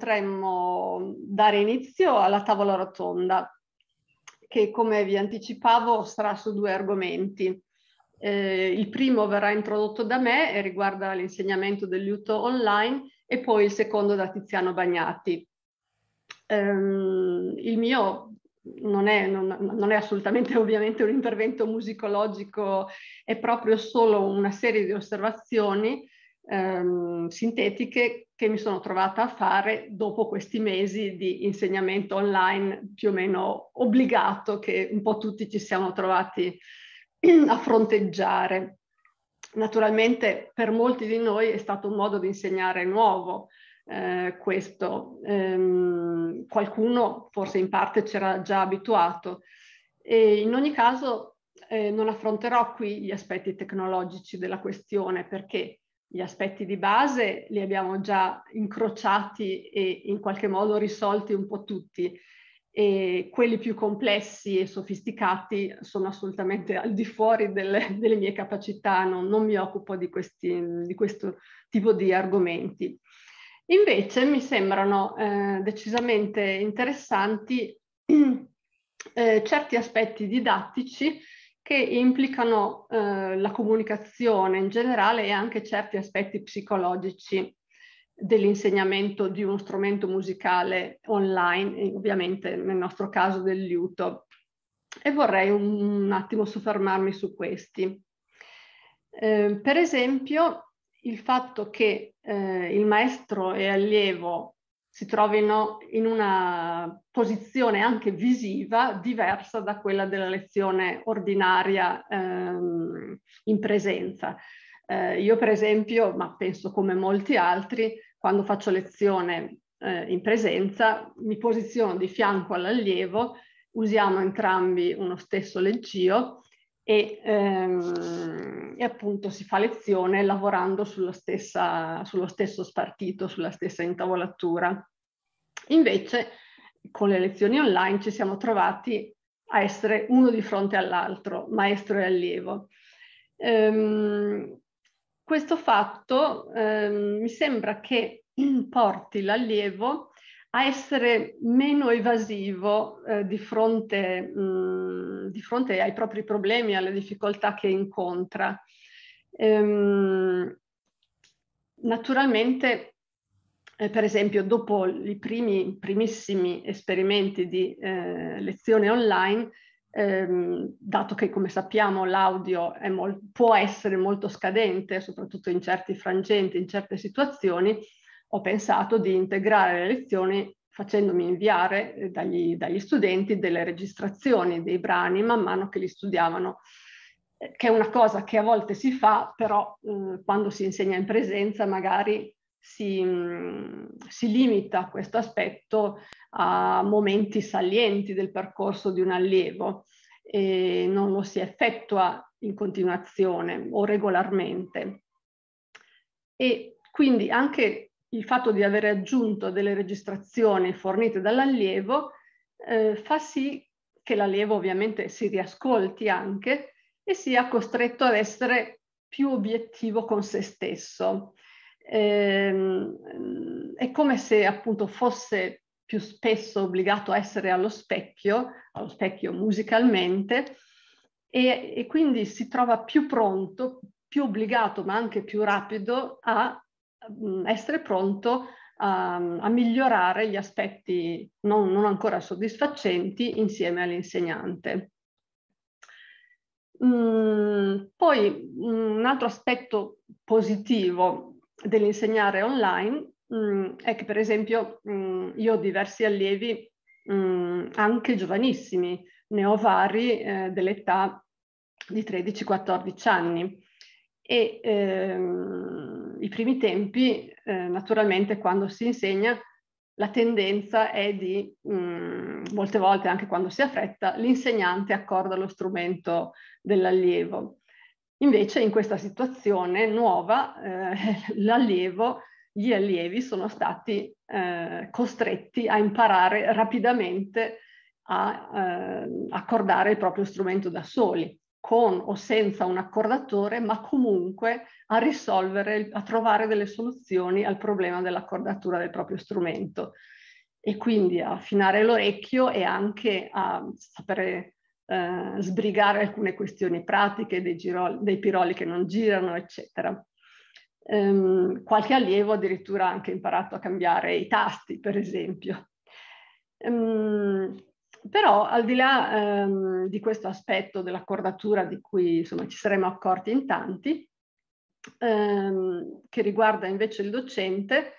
potremmo dare inizio alla tavola rotonda che come vi anticipavo sarà su due argomenti. Eh, il primo verrà introdotto da me e riguarda l'insegnamento dell'aiuto online e poi il secondo da Tiziano Bagnati. Ehm, il mio non è, non, non è, assolutamente ovviamente un intervento musicologico, è proprio solo una serie di osservazioni ehm, sintetiche che mi sono trovata a fare dopo questi mesi di insegnamento online più o meno obbligato che un po' tutti ci siamo trovati a fronteggiare. Naturalmente per molti di noi è stato un modo di insegnare nuovo, eh, questo. Ehm, qualcuno forse in parte c'era già abituato. E in ogni caso eh, non affronterò qui gli aspetti tecnologici della questione perché gli aspetti di base li abbiamo già incrociati e in qualche modo risolti un po' tutti e quelli più complessi e sofisticati sono assolutamente al di fuori delle, delle mie capacità, non, non mi occupo di, questi, di, questo tipo di argomenti. Invece mi sembrano eh, decisamente interessanti eh, certi aspetti didattici che implicano eh, la comunicazione in generale e anche certi aspetti psicologici dell'insegnamento di uno strumento musicale online, eh, ovviamente nel nostro caso del liuto. E vorrei un, attimo soffermarmi su questi. Eh, per esempio, il fatto che eh, il maestro e allievo si trovino in una posizione anche visiva diversa da quella della lezione ordinaria ehm, in presenza. Eh, io per esempio, ma penso come molti altri, quando faccio lezione eh, in presenza mi posiziono di fianco all'allievo, usiamo entrambi uno stesso leggio e, ehm, e, appunto si fa lezione lavorando sulla stessa, sullo stesso spartito, sulla stessa intavolatura. Invece con le lezioni online ci siamo trovati a essere uno di fronte all'altro, maestro e allievo. Ehm, questo fatto ehm, mi sembra che porti l'allievo a essere meno evasivo eh, di, fronte, mh, mm, di, fronte, ai propri problemi, alle difficoltà che incontra. Ehm, naturalmente eh, per esempio dopo i primi, primissimi esperimenti di eh, lezione online, ehm, dato che come sappiamo l'audio mol- può essere molto scadente, soprattutto in certi frangenti, in certe situazioni, ho pensato di integrare le lezioni facendomi inviare eh, dagli, dagli, studenti delle registrazioni dei brani man mano che li studiavano, eh, che è una cosa che a volte si fa, però eh, quando si insegna in presenza magari si, si limita questo aspetto a momenti salienti del percorso di un allievo e non lo si effettua in continuazione o regolarmente. E quindi anche il fatto di avere aggiunto delle registrazioni fornite dall'allievo eh, fa sì che l'allievo ovviamente si riascolti anche e sia costretto ad essere più obiettivo con se stesso ehm, è come se appunto fosse più spesso obbligato a essere allo specchio, allo specchio musicalmente, e, e quindi si trova più pronto, più obbligato, ma anche più rapido a mh, mm, essere pronto a, a, migliorare gli aspetti non, non ancora soddisfacenti insieme all'insegnante. Mm, poi mm, un altro aspetto positivo dell'insegnare online mh, mm, è che per esempio mh, mm, io ho diversi allievi mh, mm, anche giovanissimi, ne ho vari eh, dell'età di 13-14 anni e ehm, i primi tempi eh, naturalmente quando si insegna la tendenza è di, molte volte anche quando si ha fretta, l'insegnante accorda lo strumento dell'allievo Invece in questa situazione nuova eh, l'allievo, gli allievi sono stati eh, costretti a imparare rapidamente a eh, accordare il proprio strumento da soli, con o senza un accordatore, ma comunque a risolvere, a trovare delle soluzioni al problema dell'accordatura del proprio strumento. E quindi a affinare l'orecchio e anche a sapere eh, sbrigare alcune questioni pratiche dei, giroli, dei piroli che non girano, eccetera. Ehm, qualche allievo addirittura ha anche imparato a cambiare i tasti, per esempio. Ehm, però al di là ehm, di questo aspetto dell'accordatura di cui insomma, ci saremmo accorti in tanti, ehm, che riguarda invece il docente,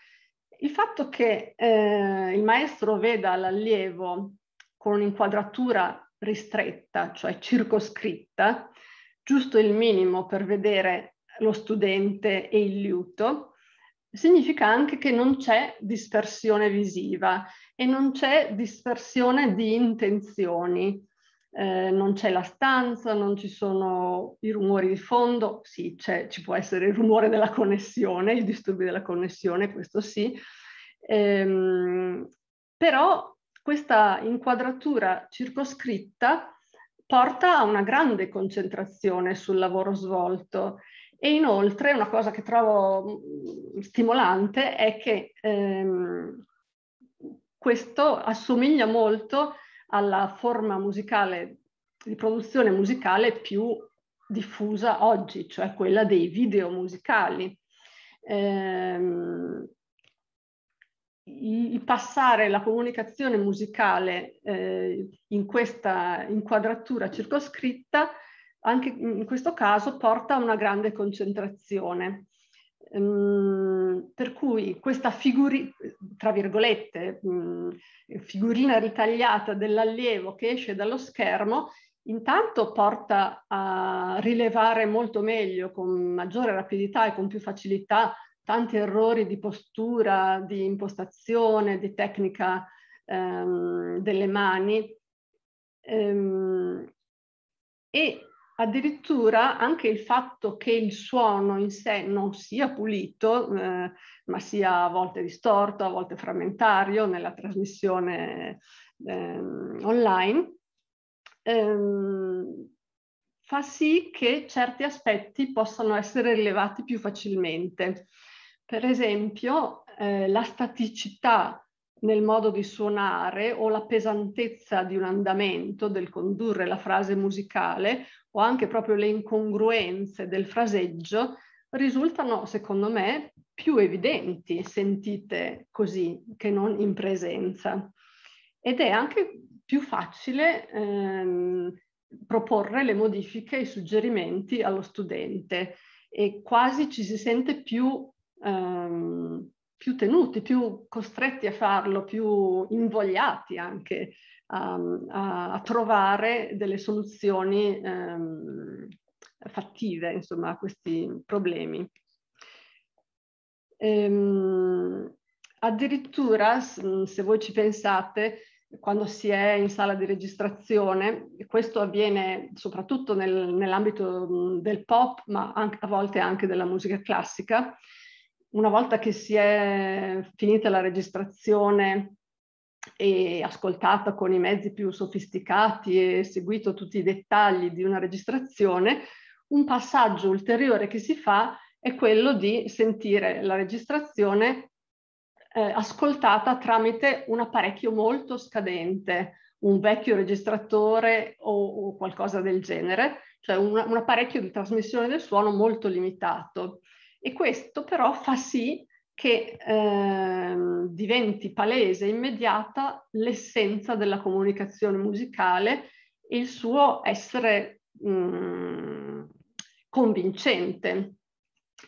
il fatto che eh, il maestro veda l'allievo con un'inquadratura ristretta, cioè circoscritta, giusto il minimo per vedere lo studente e il liuto, significa anche che non c'è dispersione visiva e non c'è dispersione di intenzioni. Eh, non c'è la stanza, non ci sono i rumori di fondo, sì, ci può essere il rumore della connessione, i disturbi della connessione, questo sì, ehm, però questa inquadratura circoscritta porta a una grande concentrazione sul lavoro svolto e inoltre una cosa che trovo mm, stimolante è che ehm, questo assomiglia molto alla forma musicale di produzione musicale più diffusa oggi, cioè quella dei video musicali. Ehm, il passare la comunicazione musicale eh, in questa inquadratura circoscritta, anche in questo caso, porta a una grande concentrazione. Ehm, per cui questa figuri, tra virgolette, mh, mm, figurina ritagliata dell'allievo che esce dallo schermo, intanto porta a rilevare molto meglio, con maggiore rapidità e con più facilità, tanti errori di postura, di impostazione, di tecnica ehm, delle mani ehm, e addirittura anche il fatto che il suono in sé non sia pulito, eh, ma sia a volte distorto, a volte frammentario nella trasmissione ehm, online, ehm, fa sì che certi aspetti possano essere rilevati più facilmente. Per esempio, eh, la staticità nel modo di suonare o la pesantezza di un andamento, del condurre la frase musicale o anche proprio le incongruenze del fraseggio risultano, secondo me, più evidenti sentite così che non in presenza. Ed è anche più facile ehm, proporre le modifiche e i suggerimenti allo studente e quasi ci si sente più ehm, più tenuti, più costretti a farlo, più invogliati anche um, a, a, trovare delle soluzioni um, fattive insomma, a questi problemi. Ehm, addirittura, se voi ci pensate, quando si è in sala di registrazione, questo avviene soprattutto nel, nell'ambito del pop, ma anche, a volte anche della musica classica, una volta che si è finita la registrazione e ascoltata con i mezzi più sofisticati e seguito tutti i dettagli di una registrazione, un passaggio ulteriore che si fa è quello di sentire la registrazione eh, ascoltata tramite un apparecchio molto scadente, un vecchio registratore o, o qualcosa del genere, cioè un, un apparecchio di trasmissione del suono molto limitato. E questo però fa sì che eh, diventi palese, e immediata, l'essenza della comunicazione musicale e il suo essere mh, mm, convincente.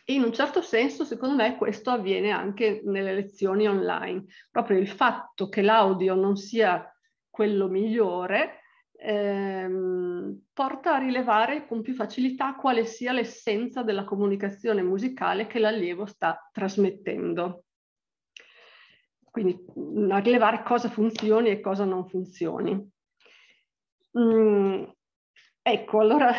E in un certo senso, secondo me, questo avviene anche nelle lezioni online. Proprio il fatto che l'audio non sia quello migliore ehm, porta a rilevare con più facilità quale sia l'essenza della comunicazione musicale che l'allievo sta trasmettendo. Quindi mm, a rilevare cosa funzioni e cosa non funzioni. Mm, ecco, allora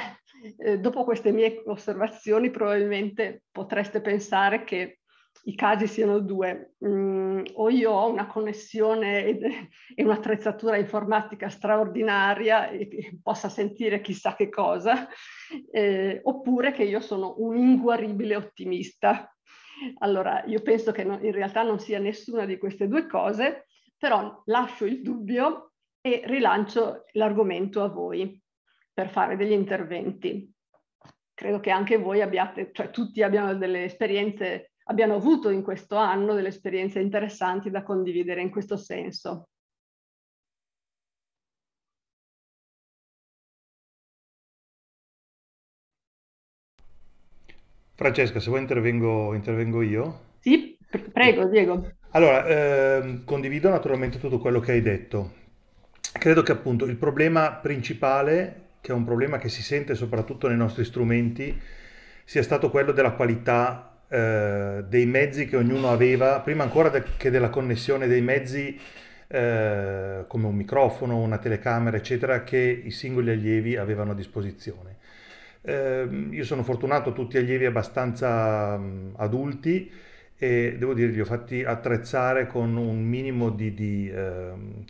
eh, dopo queste mie osservazioni probabilmente potreste pensare che i casi siano due, mm, o io ho una connessione e un'attrezzatura informatica straordinaria e, possa sentire chissà che cosa, eh, oppure che io sono un inguaribile ottimista. Allora, io penso che no, in realtà non sia nessuna di queste due cose, però lascio il dubbio e rilancio l'argomento a voi per fare degli interventi. Credo che anche voi abbiate, cioè tutti abbiamo delle esperienze abbiano avuto in questo anno delle esperienze interessanti da condividere in questo senso. Francesca, se vuoi intervengo, intervengo io. Sì, prego Diego. Allora, eh, condivido naturalmente tutto quello che hai detto. Credo che appunto il problema principale, che è un problema che si sente soprattutto nei nostri strumenti, sia stato quello della qualità eh, dei mezzi che ognuno aveva, prima ancora de- che della connessione dei mezzi eh, come un microfono, una telecamera, eccetera, che i singoli allievi avevano a disposizione. Eh, io sono fortunato, tutti allievi abbastanza mh, mm, adulti e devo dire li ho fatti attrezzare con un minimo di, di, ehm,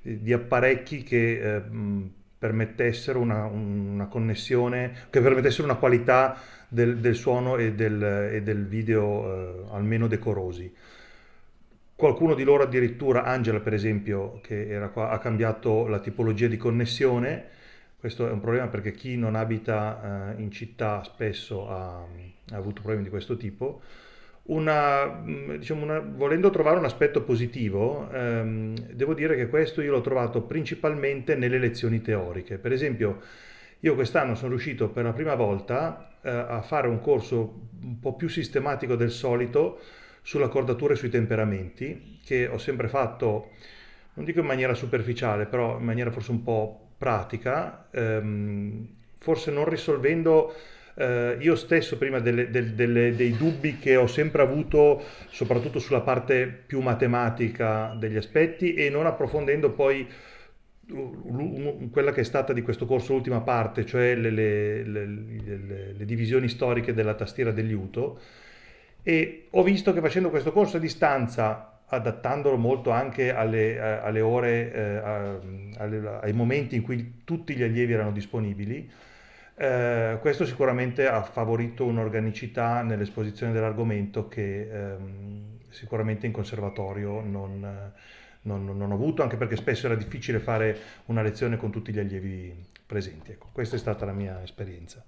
di apparecchi che eh, mm, permettessero una, una, connessione, che permettessero una qualità del, del suono e del, e del video eh, almeno decorosi. Qualcuno di loro addirittura, Angela per esempio, che era qua, ha cambiato la tipologia di connessione. Questo è un problema perché chi non abita eh, in città spesso ha, ha avuto problemi di questo tipo una, mm, diciamo una, volendo trovare un aspetto positivo, ehm, devo dire che questo io l'ho trovato principalmente nelle lezioni teoriche. Per esempio, io quest'anno sono riuscito per la prima volta eh, a fare un corso un po' più sistematico del solito sull'accordatura e sui temperamenti, che ho sempre fatto, non dico in maniera superficiale, però in maniera forse un po' pratica, ehm, forse non risolvendo eh, io stesso prima delle, del, delle, dei dubbi che ho sempre avuto, soprattutto sulla parte più matematica degli aspetti e non approfondendo poi quella che è stata di questo corso l'ultima parte, cioè le, le, le, le divisioni storiche della tastiera dell'Iuto, e ho visto che facendo questo corso a distanza, adattandolo molto anche alle, eh, alle ore, eh, ai momenti in cui tutti gli allievi erano disponibili, eh, questo sicuramente ha favorito un'organicità nell'esposizione dell'argomento che ehm, sicuramente in conservatorio non, non, non, ho avuto, anche perché spesso era difficile fare una lezione con tutti gli allievi presenti. Ecco, questa è stata la mia esperienza.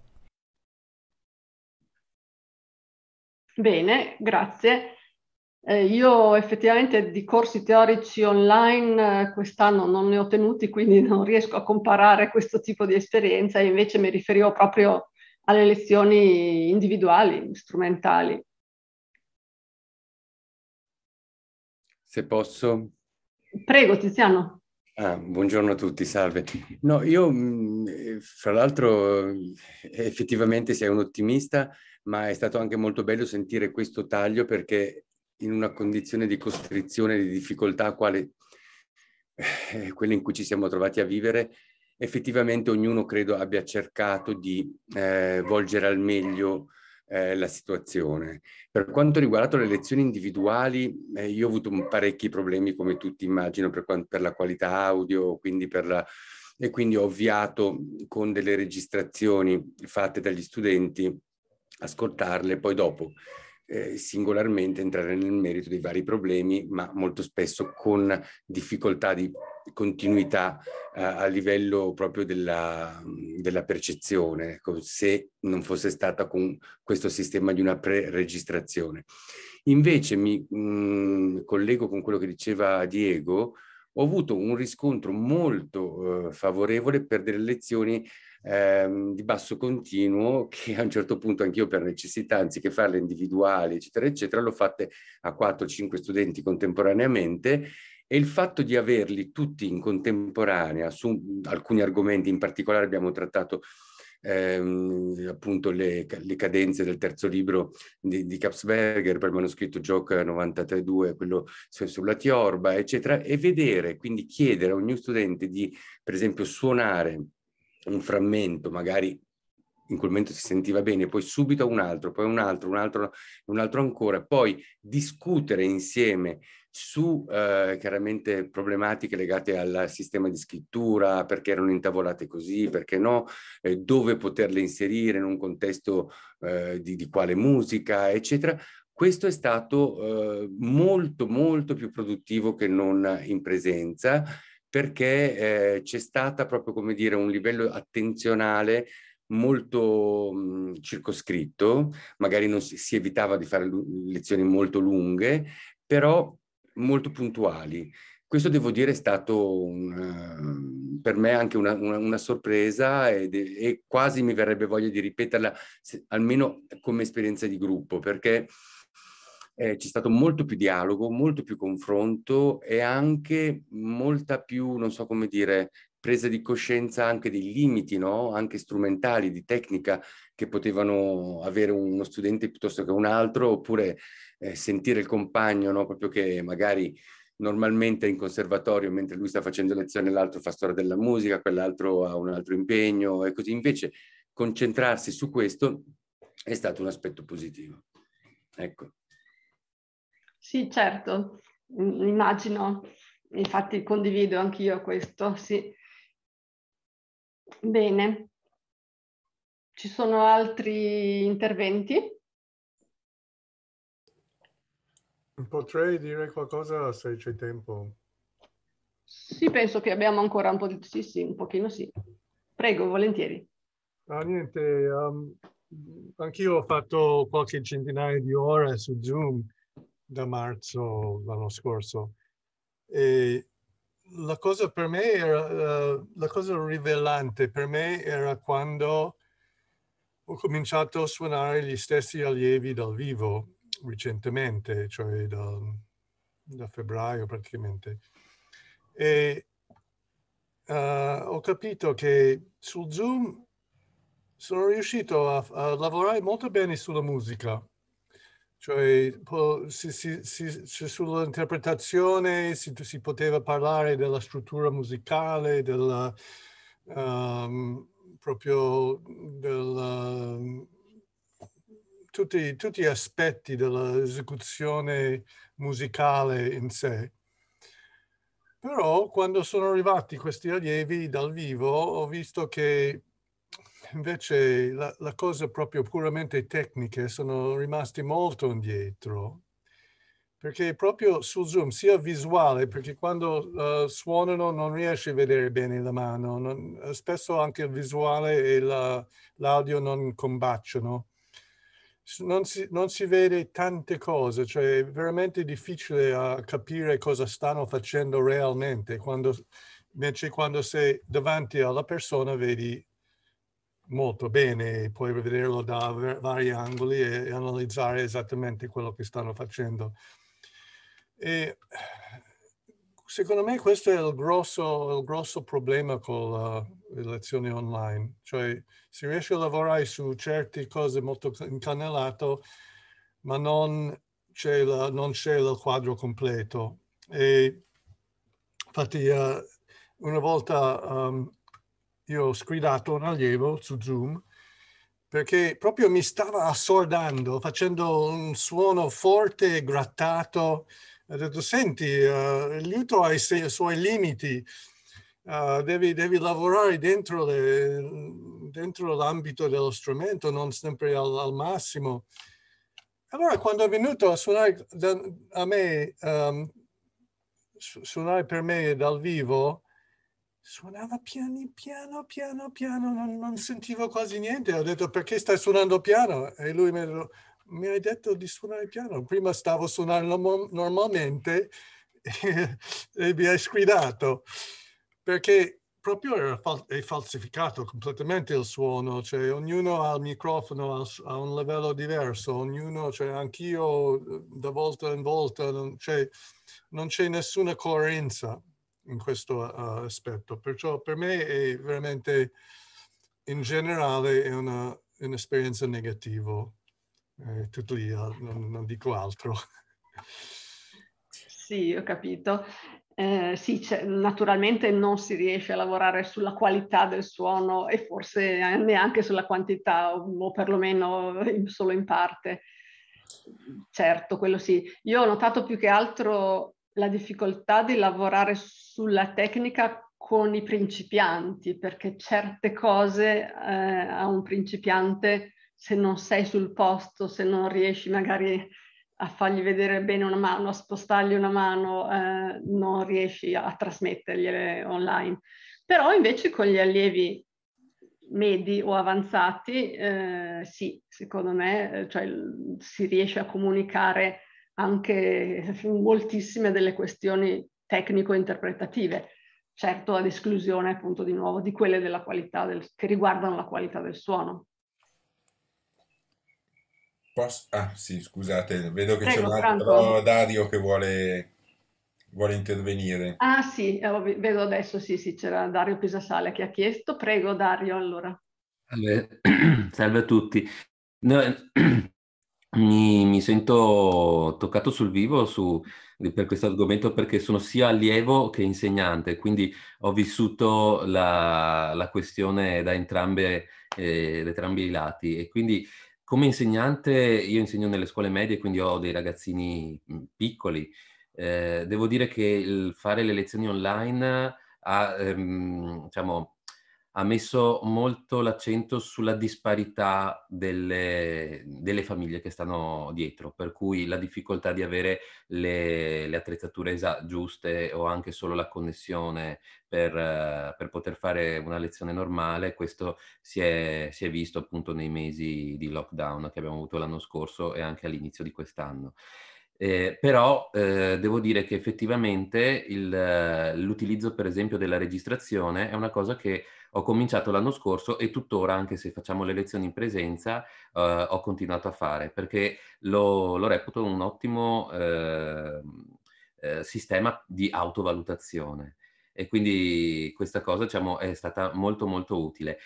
Bene, grazie. Eh, io effettivamente di corsi teorici online eh, quest'anno non ne ho tenuti, quindi non riesco a comparare questo tipo di esperienza, invece mi riferivo proprio alle lezioni individuali, strumentali. Se posso. Prego Tiziano. Ah, buongiorno a tutti, salve. No, io mm, fra l'altro effettivamente sei un ottimista, ma è stato anche molto bello sentire questo taglio perché in una condizione di costrizione, di difficoltà, quale eh, quella in cui ci siamo trovati a vivere, effettivamente ognuno credo abbia cercato di eh, volgere al meglio eh, la situazione. Per quanto riguarda le lezioni individuali, eh, io ho avuto parecchi problemi, come tutti immagino, per, per la qualità audio, quindi per la, e quindi ho ovviato con delle registrazioni fatte dagli studenti ascoltarle poi dopo eh, singolarmente entrare nel merito dei vari problemi, ma molto spesso con difficoltà di continuità eh, a livello proprio della, della percezione, ecco, se non fosse stata con questo sistema di una pre-registrazione. Invece mi mh, mm, collego con quello che diceva Diego, ho avuto un riscontro molto eh, favorevole per delle lezioni ehm, di basso continuo che a un certo punto anch'io per necessità, anziché farle individuali, eccetera, eccetera, l'ho fatte a 4-5 studenti contemporaneamente e il fatto di averli tutti in contemporanea su alcuni argomenti, in particolare abbiamo trattato ehm, appunto le, le, cadenze del terzo libro di, di Kapsberger per il manoscritto Joke 93.2, quello su, sulla Tiorba, eccetera, e vedere, quindi chiedere a ogni studente di, per esempio, suonare un frammento, magari in quel momento si sentiva bene, poi subito un altro, poi un altro, un altro, un altro ancora, poi discutere insieme su eh, chiaramente problematiche legate al sistema di scrittura, perché erano intavolate così, perché no, eh, dove poterle inserire in un contesto eh, di, di quale musica, eccetera. Questo è stato eh, molto, molto più produttivo che non in presenza perché eh, c'è stata proprio, come dire, un livello attenzionale molto mh, circoscritto, magari non si, si evitava di fare lezioni molto lunghe, però molto puntuali. Questo devo dire è stato un, ehm, per me anche una, una, una sorpresa ed, e quasi mi verrebbe voglia di ripeterla, se, almeno come esperienza di gruppo, perché eh, c'è stato molto più dialogo, molto più confronto e anche molta più, non so come dire, presa di coscienza anche dei limiti, no? anche strumentali, di tecnica che potevano avere uno studente piuttosto che un altro, oppure eh, sentire il compagno, no? proprio che magari normalmente in conservatorio, mentre lui sta facendo lezione, l'altro fa storia della musica, quell'altro ha un altro impegno e così. Invece concentrarsi su questo è stato un aspetto positivo. Ecco. Sì, certo, mm, immagino, infatti condivido anch'io questo, sì. Bene, ci sono altri interventi? Potrei dire qualcosa se c'è tempo. Sì, penso che abbiamo ancora un po' di... Sì, sì, un pochino sì. Prego, volentieri. Ah, niente, um, anch'io ho fatto qualche centinaio di ore su Zoom da marzo l'anno scorso. E la cosa per me era, uh, la cosa rivelante per me era quando ho cominciato a suonare gli stessi allievi dal vivo recentemente, cioè da, da febbraio praticamente. E uh, ho capito che sul Zoom sono riuscito a, a lavorare molto bene sulla musica cioè si, si, si, sull'interpretazione si, poteva parlare della struttura musicale, della, um, proprio della, tutti, tutti gli aspetti dell'esecuzione musicale in sé. Però quando sono arrivati questi allievi dal vivo ho visto che invece la, la cosa proprio puramente tecnica eh, sono rimasti molto indietro perché proprio su Zoom sia visuale, perché quando uh, suonano non riesci a vedere bene la mano, non, eh, spesso anche il visuale e la, l'audio non combaciano. Non si, non si, vede tante cose, cioè è veramente difficile uh, capire cosa stanno facendo realmente, quando, invece quando sei davanti alla persona vedi molto bene, puoi vederlo da vari angoli e, e analizzare esattamente quello che stanno facendo. E secondo me questo è il grosso, il grosso problema con le lezioni online, cioè si riesce a lavorare su certe cose molto incannelato, ma non c'è, il quadro completo. E infatti uh, una volta um, io ho scridato un allievo su Zoom perché proprio mi stava assordando, facendo un suono forte e grattato. Ha detto, senti, uh, eh, l'utero ha i suoi limiti, uh, devi, devi, lavorare dentro, l'ambito dello strumento, non sempre al, al, massimo. Allora, quando è venuto a suonare da, a me, um, su, suonare per me dal vivo, suonava piano piano piano piano, non, non, sentivo quasi niente. Ho detto perché stai suonando piano? E lui mi, ha detto mi hai detto di suonare piano. Prima stavo suonando normalmente e, mi hai sgridato perché proprio era fal- è falsificato completamente il suono, cioè ognuno ha il microfono a, un livello diverso, ognuno, cioè anch'io eh, da volta in volta, non c'è, cioè non c'è nessuna coerenza in questo uh, aspetto. Perciò per me è veramente, in generale, è una, un'esperienza negativa. Eh, tutto eh, non, non dico altro. Sì, ho capito. Eh, sì, naturalmente non si riesce a lavorare sulla qualità del suono e forse neanche sulla quantità, o perlomeno solo in parte. Certo, quello sì. Io ho notato più che altro la difficoltà di lavorare sulla tecnica con i principianti, perché certe cose eh, a un principiante, se non sei sul posto, se non riesci magari a fargli vedere bene una mano, a spostargli una mano, eh, non riesci a, a trasmettergliele online. Però invece con gli allievi medi o avanzati, eh, sì, secondo me, eh, cioè, si riesce a comunicare anche moltissime delle questioni tecnico-interpretative, certo ad esclusione appunto di nuovo di quelle della qualità del, che riguardano la qualità del suono. Posso? Ah sì, scusate, vedo che Prego, c'è un altro Franco. Dario che vuole, vuole intervenire. Ah sì, eh, vedo adesso, sì, sì, c'era Dario Pisasale che ha chiesto. Prego Dario, allora. Salve, a tutti. No, mi, mi sento toccato sul vivo su, per questo argomento perché sono sia allievo che insegnante, quindi ho vissuto la, la questione da entrambe, eh, entrambi i lati e quindi come insegnante io insegno nelle scuole medie, quindi ho dei ragazzini mm, piccoli. Eh, devo dire che fare le lezioni online ha, ehm, diciamo, ha messo molto l'accento sulla disparità delle, delle, famiglie che stanno dietro, per cui la difficoltà di avere le, le attrezzature giuste o anche solo la connessione per, eh, per, poter fare una lezione normale, questo si è, si è visto appunto nei mesi di lockdown che abbiamo avuto l'anno scorso e anche all'inizio di quest'anno. Eh, però eh, devo dire che effettivamente il, eh, l'utilizzo per esempio della registrazione è una cosa che ho cominciato l'anno scorso e tuttora anche se facciamo le lezioni in presenza eh, ho continuato a fare perché lo, lo reputo un ottimo ehm, eh, sistema di autovalutazione e quindi questa cosa diciamo, è stata molto molto utile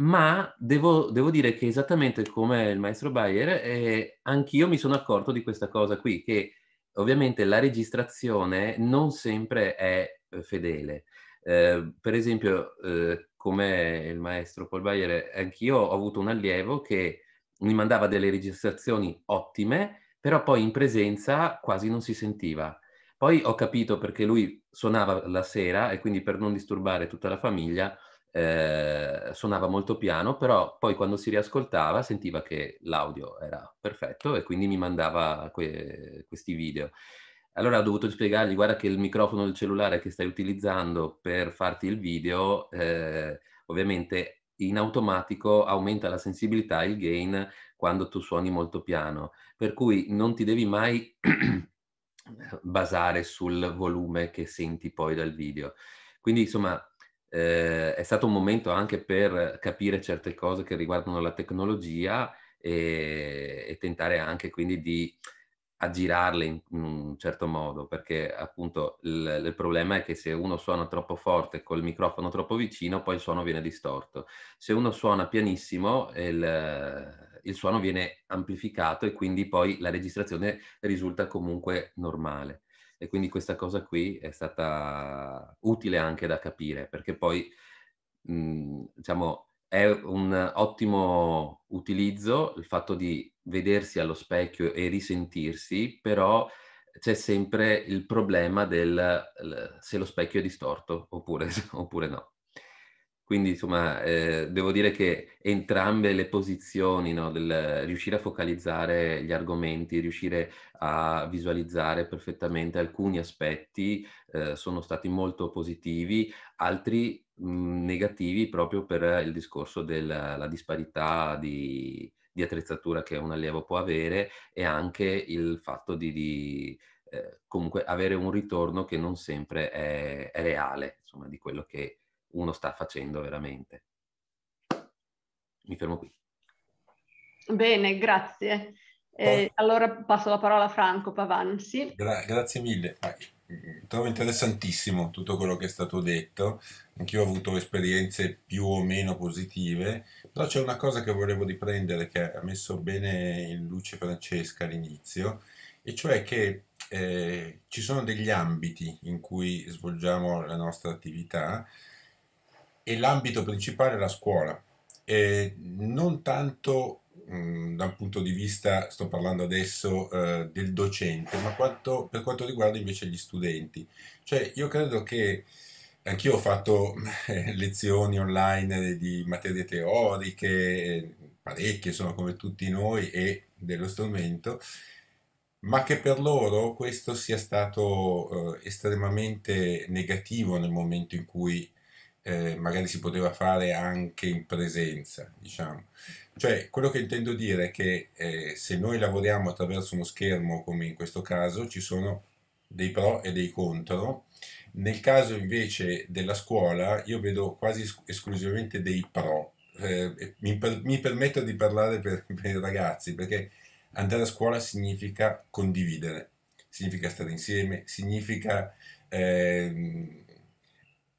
ma devo, devo, dire che esattamente come il maestro Bayer, eh, anch'io mi sono accorto di questa cosa qui, che ovviamente la registrazione non sempre è eh, fedele. Eh, per esempio, eh, come il maestro Paul Bayer, anch'io ho avuto un allievo che mi mandava delle registrazioni ottime, però poi in presenza quasi non si sentiva. Poi ho capito perché lui suonava la sera e quindi per non disturbare tutta la famiglia eh, suonava molto piano, però poi quando si riascoltava sentiva che l'audio era perfetto e quindi mi mandava que- questi video. Allora ho dovuto spiegargli, guarda che il microfono del cellulare che stai utilizzando per farti il video, eh, ovviamente in automatico aumenta la sensibilità, il gain, quando tu suoni molto piano. Per cui non ti devi mai basare sul volume che senti poi dal video. Quindi insomma eh, è stato un momento anche per capire certe cose che riguardano la tecnologia e, e tentare anche quindi di aggirarle in, in, un certo modo, perché appunto il, il, problema è che se uno suona troppo forte col microfono troppo vicino, poi il suono viene distorto. Se uno suona pianissimo, il, il suono viene amplificato e quindi poi la registrazione risulta comunque normale. E quindi questa cosa qui è stata utile anche da capire, perché poi mh, mhmm, diciamo, è un ottimo utilizzo il fatto di vedersi allo specchio e risentirsi, però c'è sempre il problema del se lo specchio è distorto oppure, oppure no. Quindi insomma eh, devo dire che entrambe le posizioni, no, del riuscire a focalizzare gli argomenti, riuscire a visualizzare perfettamente alcuni aspetti eh, sono stati molto positivi, altri mh, negativi proprio per il discorso della disparità di, di, attrezzatura che un allievo può avere e anche il fatto di, di eh, comunque avere un ritorno che non sempre è, è reale, insomma, di quello che uno sta facendo veramente. Mi fermo qui. Bene, grazie. Eh, allora passo la parola a Franco Pavansi. Gra- grazie mille. Ah, mm, trovo interessantissimo tutto quello che è stato detto. Anch'io ho avuto esperienze più o meno positive, però c'è una cosa che volevo riprendere che ha messo bene in luce Francesca all'inizio, e cioè che eh, ci sono degli ambiti in cui svolgiamo la nostra attività e l'ambito principale è la scuola, eh, non tanto mh, mm, dal punto di vista, sto parlando adesso eh, del docente, ma quanto, per quanto riguarda invece gli studenti. Cioè io credo che anch'io ho fatto lezioni online di materie teoriche, parecchie, sono come tutti noi, e dello strumento, ma che per loro questo sia stato eh, estremamente negativo nel momento in cui eh, magari si poteva fare anche in presenza, diciamo. Cioè, quello che intendo dire è che eh, se noi lavoriamo attraverso uno schermo, come in questo caso, ci sono dei pro e dei contro. Nel caso invece della scuola, io vedo quasi esclusivamente dei pro. Eh, mi, per, mi, permetto di parlare per, per i ragazzi, perché andare a scuola significa condividere, significa stare insieme, significa... Eh,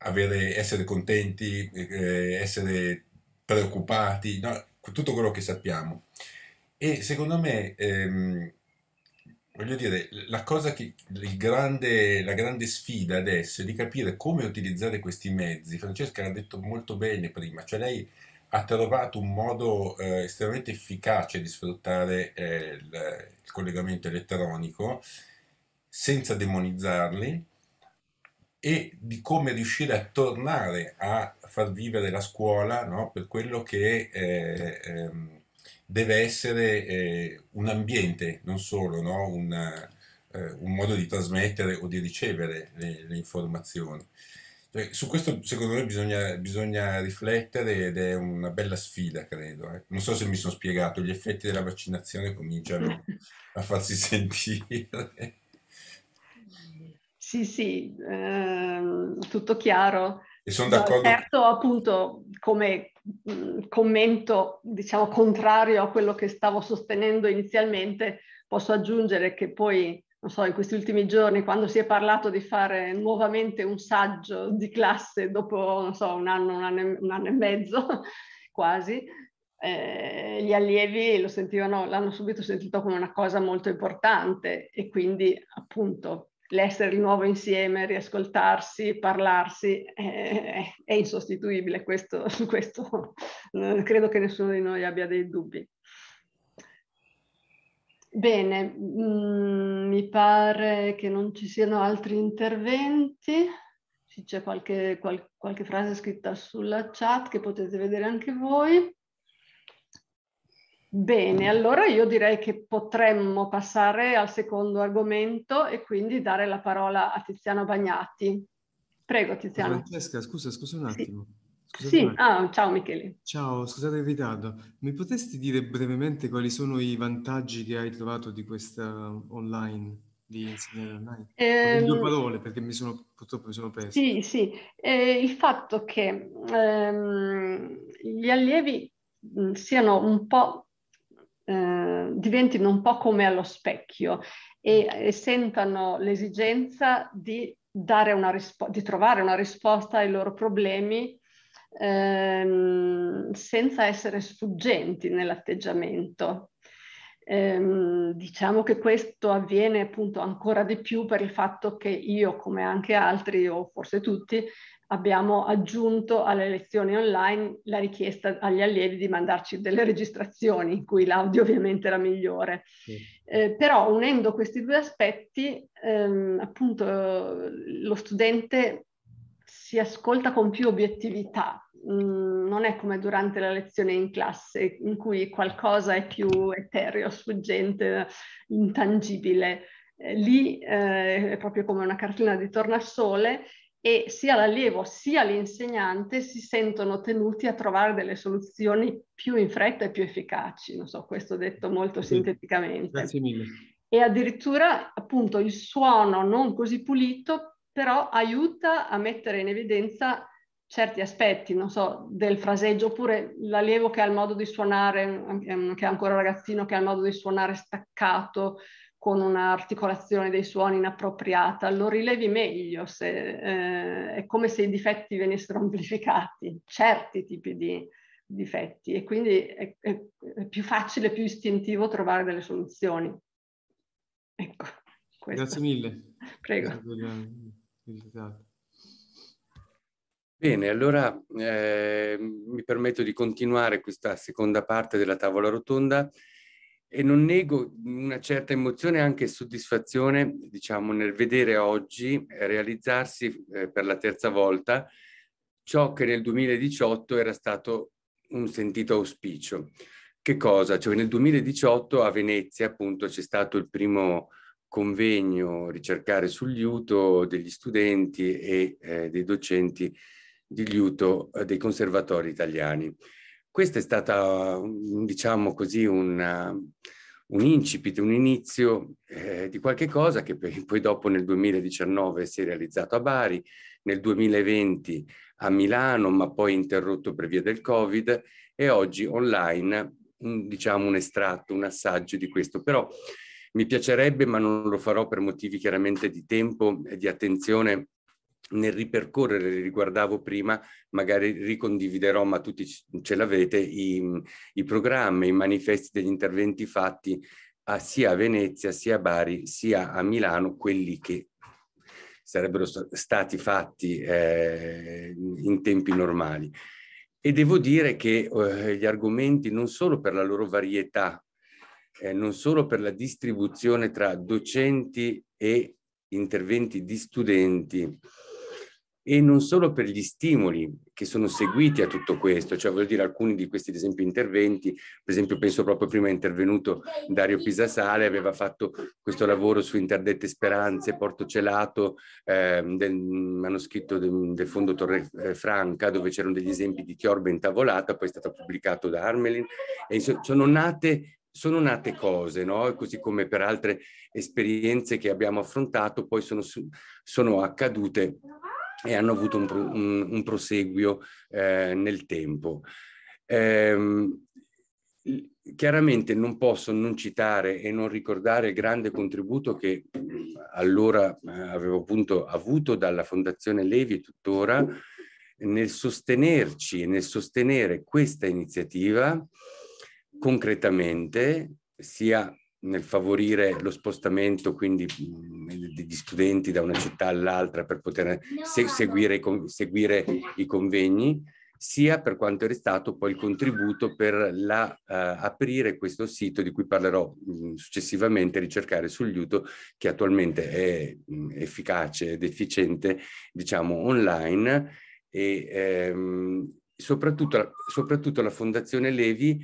avere, essere contenti, eh, essere preoccupati, no? tutto quello che sappiamo. E secondo me, ehm, voglio dire, la cosa che grande, la grande sfida adesso è di capire come utilizzare questi mezzi. Francesca l'ha detto molto bene prima, cioè lei ha trovato un modo eh, estremamente efficace di sfruttare eh, il, il collegamento elettronico senza demonizzarli e di come riuscire a tornare a far vivere la scuola no? per quello che eh, ehm, deve essere eh, un ambiente, non solo no? un, eh, un, modo di trasmettere o di ricevere le, le informazioni. Cioè, su questo secondo me bisogna, bisogna, riflettere ed è una bella sfida, credo. Eh. Non so se mi sono spiegato, gli effetti della vaccinazione cominciano a farsi sentire. Sì, sì, ehm, tutto chiaro. E sono d'accordo. Certo, certo, appunto, come mm, commento, diciamo, contrario a quello che stavo sostenendo inizialmente, posso aggiungere che poi, non so, in questi ultimi giorni, quando si è parlato di fare nuovamente un saggio di classe dopo, non so, un anno, un anno, un anno e mezzo, quasi, eh, gli allievi lo sentivano, l'hanno subito sentito come una cosa molto importante e quindi, appunto, l'essere di nuovo insieme, riascoltarsi, parlarsi è, eh, è insostituibile, questo, questo eh, credo che nessuno di noi abbia dei dubbi. Bene, mh, mm, mi pare che non ci siano altri interventi. C'è qualche, qual, qualche frase scritta sulla chat che potete vedere anche voi. Bene, allora io direi che potremmo passare al secondo argomento e quindi dare la parola a Tiziano Bagnati. Prego Tiziano. Francesca, scusa, scusa un attimo. Sì. sì, ah, ciao Michele. Ciao, scusate il ritardo. Mi potresti dire brevemente quali sono i vantaggi che hai trovato di questa online, di insegnare online? Ehm, due parole perché mi sono, purtroppo mi sono perso. Sì, sì. Eh, il fatto che ehm, gli allievi siano un po' Eh, diventino un po' come allo specchio e, mm. e sentano l'esigenza di, una rispo- di trovare una risposta ai loro problemi ehm, senza essere sfuggenti nell'atteggiamento. Ehm, diciamo che questo avviene appunto ancora di più per il fatto che io, come anche altri o forse tutti, abbiamo aggiunto alle lezioni online la richiesta agli allievi di mandarci delle registrazioni, in cui l'audio ovviamente era migliore. Sì. Eh, però unendo questi due aspetti, ehm, appunto, lo studente si ascolta con più obiettività. Mm, non è come durante la lezione in classe, in cui qualcosa è più etereo, sfuggente, intangibile. Eh, lì eh, è proprio come una cartina di tornasole e sia l'allievo sia l'insegnante si sentono tenuti a trovare delle soluzioni più in fretta e più efficaci. Non so, questo detto molto sì. sinteticamente. Grazie mille. E addirittura appunto il suono non così pulito però aiuta a mettere in evidenza certi aspetti, non so, del fraseggio, oppure l'allievo che ha il modo di suonare, che è ancora ragazzino, che ha il modo di suonare staccato, con un'articolazione dei suoni inappropriata, lo rilevi meglio, se, eh, è come se i difetti venissero amplificati, certi tipi di difetti, e quindi è, è, è più facile, più istintivo trovare delle soluzioni. Ecco, Grazie mille. Prego. Grazie eh, Bene, allora eh, mi permetto di continuare questa seconda parte della tavola rotonda e non nego una certa emozione e anche soddisfazione, diciamo, nel vedere oggi eh, realizzarsi eh, per la terza volta ciò che nel 2018 era stato un sentito auspicio. Che cosa? Cioè nel 2018 a Venezia appunto c'è stato il primo convegno ricercare sul liuto degli studenti e eh, dei docenti di liuto eh, dei conservatori italiani. Questo è stato, diciamo così, una, uh, un incipit, un inizio eh, di qualche cosa che poi dopo nel 2019 si è realizzato a Bari, nel 2020 a Milano, ma poi interrotto per via del Covid e oggi online, un, diciamo, un estratto, un assaggio di questo. Però mi piacerebbe, ma non lo farò per motivi chiaramente di tempo e di attenzione, nel ripercorrere, riguardavo prima, magari ricondividerò, ma tutti ce l'avete, i, i programmi, i manifesti degli interventi fatti a, sia a Venezia, sia a Bari, sia a Milano, quelli che sarebbero stati fatti eh, in tempi normali. E devo dire che eh, gli argomenti, non solo per la loro varietà, eh, non solo per la distribuzione tra docenti e interventi di studenti, e non solo per gli stimoli che sono seguiti a tutto questo, cioè voglio dire alcuni di questi ad esempio interventi, per esempio penso proprio prima è intervenuto Dario Pisasale, aveva fatto questo lavoro su Interdette Speranze, Porto Celato, eh, del manoscritto del, del Fondo Torre eh, Franca dove c'erano degli esempi di Chiorba intavolata, poi è stato pubblicato da Armelin e sono nate sono nate cose, no? così come per altre esperienze che abbiamo affrontato, poi sono, sono accadute e hanno avuto un, pro, un, un proseguio eh, nel tempo. Ehm, chiaramente non posso non citare e non ricordare il grande contributo che mm, allora eh, avevo appunto avuto dalla Fondazione Levi e tuttora nel sostenerci e nel sostenere questa iniziativa concretamente sia nel favorire lo spostamento quindi mhmm, di studenti da una città all'altra per poter se seguire, seguire, i convegni, sia per quanto è stato poi il contributo per la, uh, aprire questo sito di cui parlerò mh, mhmm, successivamente, ricercare sul Liuto, che attualmente è mh, mhmm, efficace ed efficiente, diciamo, online e ehm, soprattutto, soprattutto la Fondazione Levi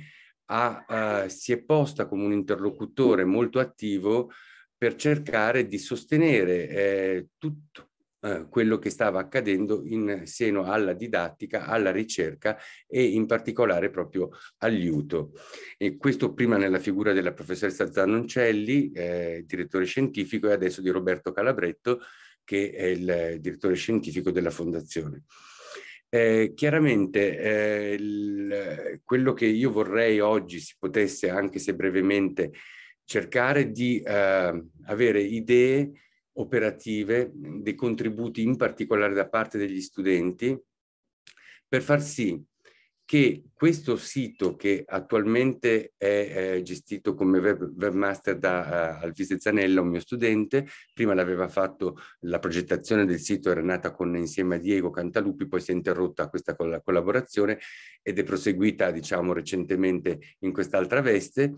ha, eh, si è posta come un interlocutore molto attivo per cercare di sostenere eh, tutto eh, quello che stava accadendo in seno alla didattica, alla ricerca e in particolare proprio all'IUTO. E questo prima nella figura della professoressa Zanoncelli, eh, direttore scientifico, e adesso di Roberto Calabretto, che è il eh, direttore scientifico della Fondazione. Eh, chiaramente eh, il, quello che io vorrei oggi si potesse, anche se brevemente, cercare di eh, avere idee operative, dei contributi in particolare da parte degli studenti, per far sì che questo sito che attualmente è eh, gestito come web, webmaster da uh, eh, Alvise Zanella, un mio studente, prima l'aveva fatto la progettazione del sito, era nata con, insieme a Diego Cantalupi, poi si è interrotta questa coll collaborazione ed è proseguita diciamo recentemente in quest'altra veste.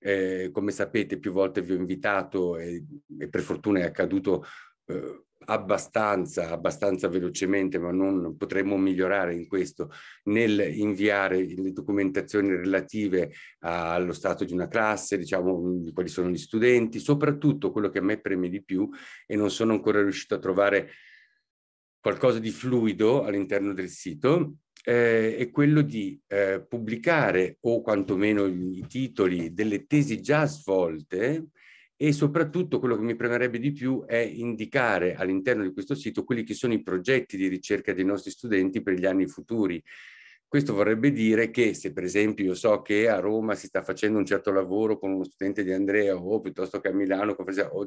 Eh, come sapete più volte vi ho invitato e, e per fortuna è accaduto eh, abbastanza, abbastanza velocemente, ma non potremmo migliorare in questo, nel inviare le documentazioni relative allo stato di una classe, diciamo mm, di quali sono gli studenti, soprattutto quello che a me preme di più e non sono ancora riuscito a trovare qualcosa di fluido all'interno del sito, eh, è quello di eh, pubblicare o quantomeno i titoli delle tesi già svolte e soprattutto quello che mi premerebbe di più è indicare all'interno di questo sito quelli che sono i progetti di ricerca dei nostri studenti per gli anni futuri. Questo vorrebbe dire che se per esempio io so che a Roma si sta facendo un certo lavoro con uno studente di Andrea o piuttosto che a Milano con, o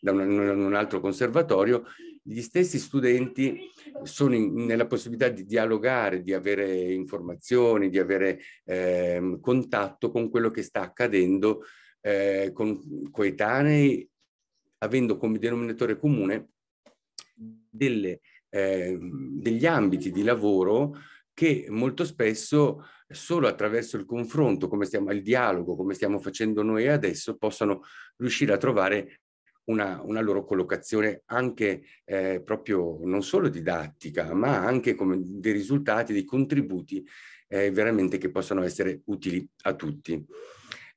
da un, un, altro conservatorio, gli stessi studenti sono in, nella possibilità di dialogare, di avere informazioni, di avere eh, contatto con quello che sta accadendo eh, con, coetanei avendo come denominatore comune delle, eh, degli ambiti di lavoro che molto spesso solo attraverso il confronto, come stiamo, il dialogo, come stiamo facendo noi adesso, possono riuscire a trovare una, una loro collocazione anche eh, proprio non solo didattica, ma anche come dei risultati, dei contributi eh, veramente che possono essere utili a tutti.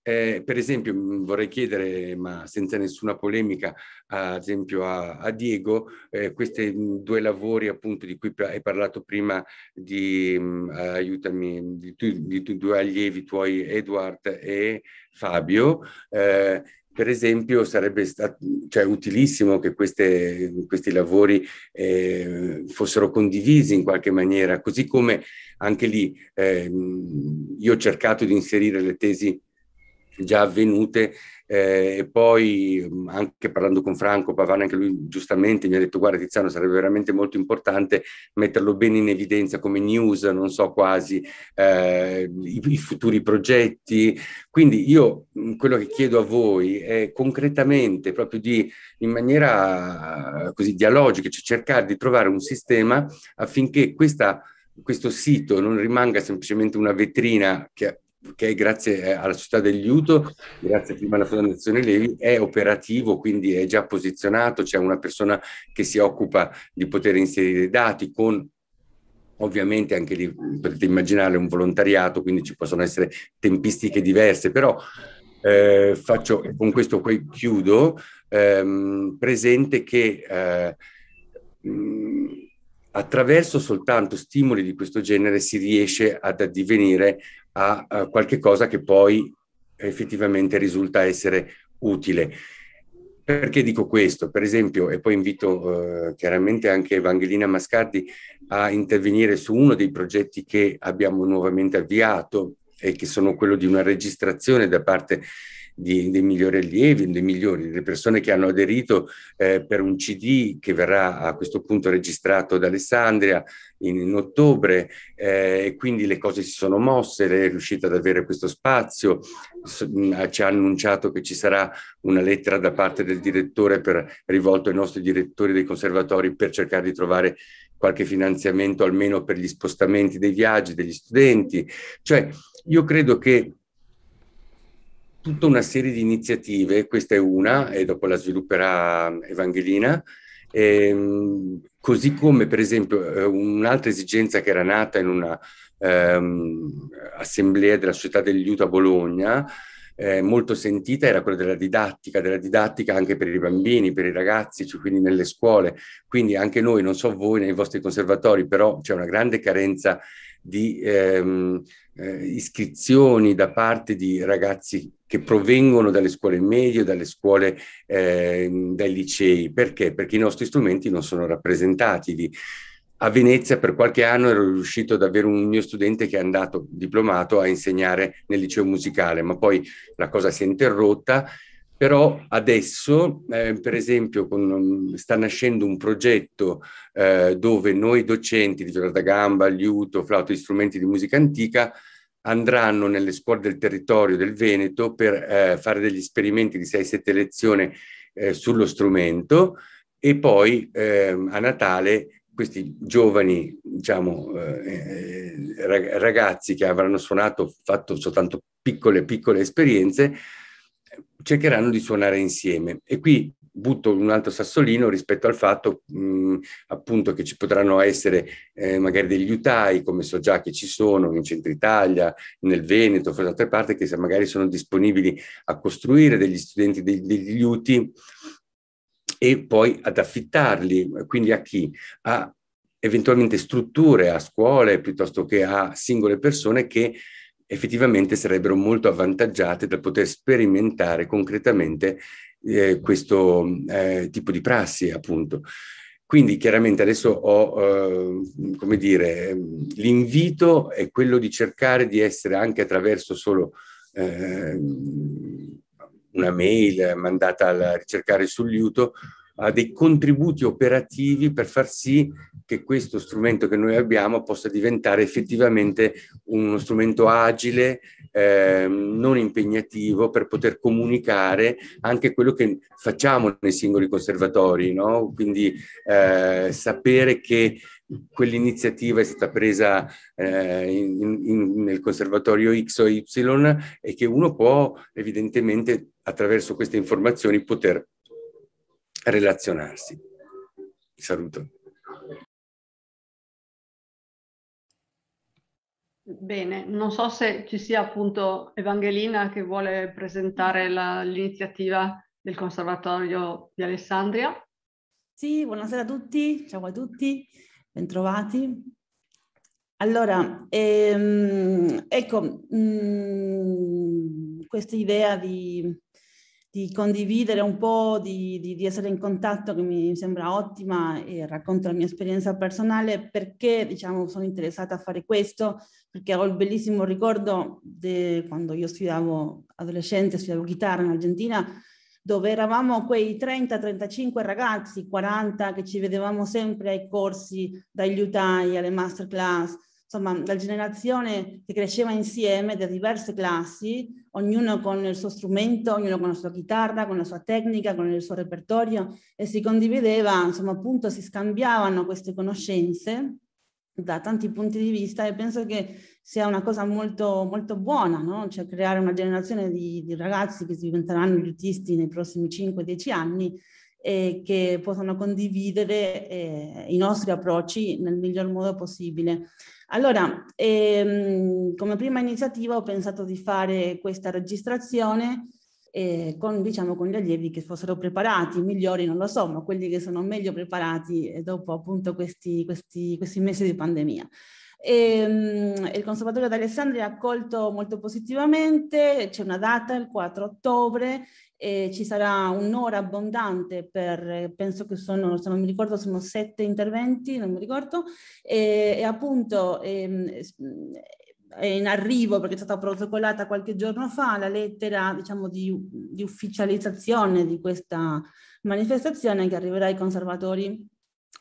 Eh, per esempio, mm, vorrei chiedere, ma senza nessuna polemica, ad esempio a, a Diego, eh, questi mm, due lavori appunto di cui hai parlato prima, di, mh, mm, aiutami, di, tu, di tu, due allievi tuoi, Edward e Fabio, eh, per esempio sarebbe stato cioè, utilissimo che queste, questi lavori eh, fossero condivisi in qualche maniera, così come anche lì eh, io ho cercato di inserire le tesi già avvenute eh, e poi mm, anche parlando con Franco Pavane, anche lui giustamente mi ha detto guarda Tiziano sarebbe veramente molto importante metterlo bene in evidenza come news, non so quasi, eh, i, i, futuri progetti. Quindi io mm, quello che chiedo a voi è concretamente, proprio di, in maniera così dialogica, cioè cercare di trovare un sistema affinché questa questo sito non rimanga semplicemente una vetrina che che grazie eh, alla Città Uto, grazie prima alla Fondazione Levi, è operativo, quindi è già posizionato, c'è una persona che si occupa di poter inserire i dati con Ovviamente anche lì potete immaginare un volontariato, quindi ci possono essere tempistiche diverse, però eh, faccio con questo poi chiudo, ehm, presente che eh, attraverso soltanto stimoli di questo genere si riesce ad addivenire a, a qualche cosa che poi effettivamente risulta essere utile. Perché dico questo? Per esempio, e poi invito eh, chiaramente anche Evangelina Mascardi a intervenire su uno dei progetti che abbiamo nuovamente avviato e che sono quello di una registrazione da parte di, dei migliori allievi, dei migliori, delle persone che hanno aderito eh, per un CD che verrà a questo punto registrato ad Alessandria in, in ottobre eh, e quindi le cose si sono mosse, lei è riuscita ad avere questo spazio, so, ci ha annunciato che ci sarà una lettera da parte del direttore per, rivolto ai nostri direttori dei conservatori per cercare di trovare qualche finanziamento almeno per gli spostamenti dei viaggi degli studenti. Cioè, io credo che tutta una serie di iniziative, questa è una e dopo la svilupperà Evangelina, ehm, così come per esempio eh, un'altra esigenza che era nata in una ehm, assemblea della società dell'aiuto a Bologna, eh, molto sentita era quella della didattica, della didattica anche per i bambini, per i ragazzi, cioè quindi nelle scuole. Quindi anche noi, non so voi nei vostri conservatori, però c'è una grande carenza di ehm, eh, iscrizioni da parte di ragazzi che provengono dalle scuole medie, dalle scuole, eh, dai licei. Perché? Perché i nostri strumenti non sono rappresentativi. A Venezia per qualche anno ero riuscito ad avere un mio studente che è andato diplomato a insegnare nel liceo musicale, ma poi la cosa si è interrotta però adesso, eh, per esempio, con, mm, sta nascendo un progetto eh, dove noi docenti di da gamba, liuto, flauto e strumenti di musica antica andranno nelle scuole del territorio del Veneto per eh, fare degli esperimenti di 6-7 lezioni eh, sullo strumento e poi ehm, a Natale questi giovani diciamo, eh, eh, ragazzi che avranno suonato, fatto soltanto piccole, piccole esperienze, cercheranno di suonare insieme. E qui butto un altro sassolino rispetto al fatto mh, mm, appunto che ci potranno essere eh, magari degli utai, come so già che ci sono in Centro Italia, nel Veneto, fra altre parti, che magari sono disponibili a costruire degli studenti degli, degli uti e poi ad affittarli, quindi a chi? A eventualmente strutture, a scuole, piuttosto che a singole persone che effettivamente sarebbero molto avvantaggiate da poter sperimentare concretamente eh, questo eh, tipo di prassi, appunto. Quindi chiaramente adesso ho, eh, come dire, l'invito è quello di cercare di essere anche attraverso solo eh, una mail mandata a ricercare sul liuto, a dei contributi operativi per far sì che questo strumento che noi abbiamo possa diventare effettivamente uno strumento agile, eh, non impegnativo per poter comunicare anche quello che facciamo nei singoli conservatori, no? quindi eh, sapere che quell'iniziativa è stata presa eh, in, in, nel conservatorio X o Y e che uno può evidentemente attraverso queste informazioni poter relazionarsi. Vi Saluto. Bene, non so se ci sia appunto Evangelina che vuole presentare la, l'iniziativa del Conservatorio di Alessandria. Sì, buonasera a tutti, ciao a tutti, bentrovati. Allora, ehm, ecco, mm, questa idea di di condividere un po', di, di, di, essere in contatto, che mi sembra ottima, e racconto la mia esperienza personale, perché diciamo, sono interessata a fare questo, perché ho il bellissimo ricordo di quando io studiavo adolescente, studiavo chitarra in Argentina, dove eravamo quei 30-35 ragazzi, 40 che ci vedevamo sempre ai corsi, dai aiutai, alle masterclass, insomma, la generazione che cresceva insieme da diverse classi, ognuno con il suo strumento, ognuno con la sua chitarra, con la sua tecnica, con il suo repertorio e si condivideva, insomma, appunto si scambiavano queste conoscenze da tanti punti di vista e penso che sia una cosa molto, molto buona, no? cioè creare una generazione di, di ragazzi che diventeranno gli autisti nei prossimi 5-10 anni eh, che possano condividere eh, i nostri approcci nel miglior modo possibile. Allora, ehm, come prima iniziativa ho pensato di fare questa registrazione eh, con, diciamo, con gli allievi che fossero preparati, migliori non lo so, ma quelli che sono meglio preparati eh, dopo appunto questi, questi, questi mesi di pandemia. E, um, il Conservatorio d'Alessandria Alessandria ha accolto molto positivamente, c'è una data, il 4 ottobre, e ci sarà un'ora abbondante per, penso che sono, se non mi ricordo, sono sette interventi, non mi ricordo, e, e appunto... E, ehm, è in arrivo perché è stata protocollata qualche giorno fa la lettera diciamo, di, di ufficializzazione di questa manifestazione che arriverà ai conservatori,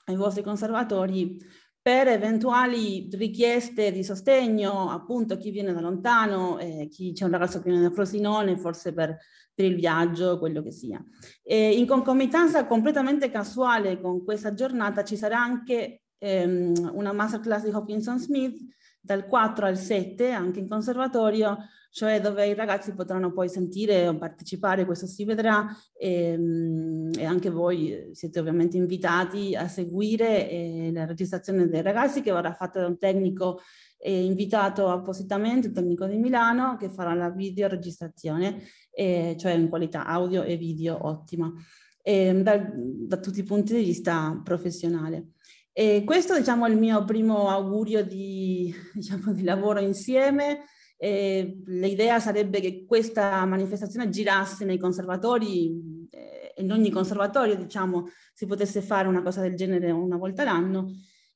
ai vostri conservatori per eventuali richieste di sostegno, appunto chi viene da lontano, eh, chi c'è un ragazzo che viene da Frosinone, forse per, per il viaggio, quello che sia. E in concomitanza completamente casuale con questa giornata ci sarà anche ehm, una masterclass di Hopkinson Smith dal 4 al 7, anche in conservatorio, cioè dove i ragazzi potranno poi sentire o partecipare, questo si vedrà e, ehm, e anche voi siete ovviamente invitati a seguire eh, la registrazione dei ragazzi che verrà fatta da un tecnico eh, invitato appositamente, il tecnico di Milano, che farà la videoregistrazione, e, eh, cioè in qualità audio e video ottima, ehm, da, da tutti i punti di vista professionale. E questo diciamo, è il mio primo augurio di, diciamo, di lavoro insieme eh, l'idea sarebbe che questa manifestazione girasse nei conservatori eh, in ogni conservatorio diciamo, si potesse fare una cosa del genere una volta l'anno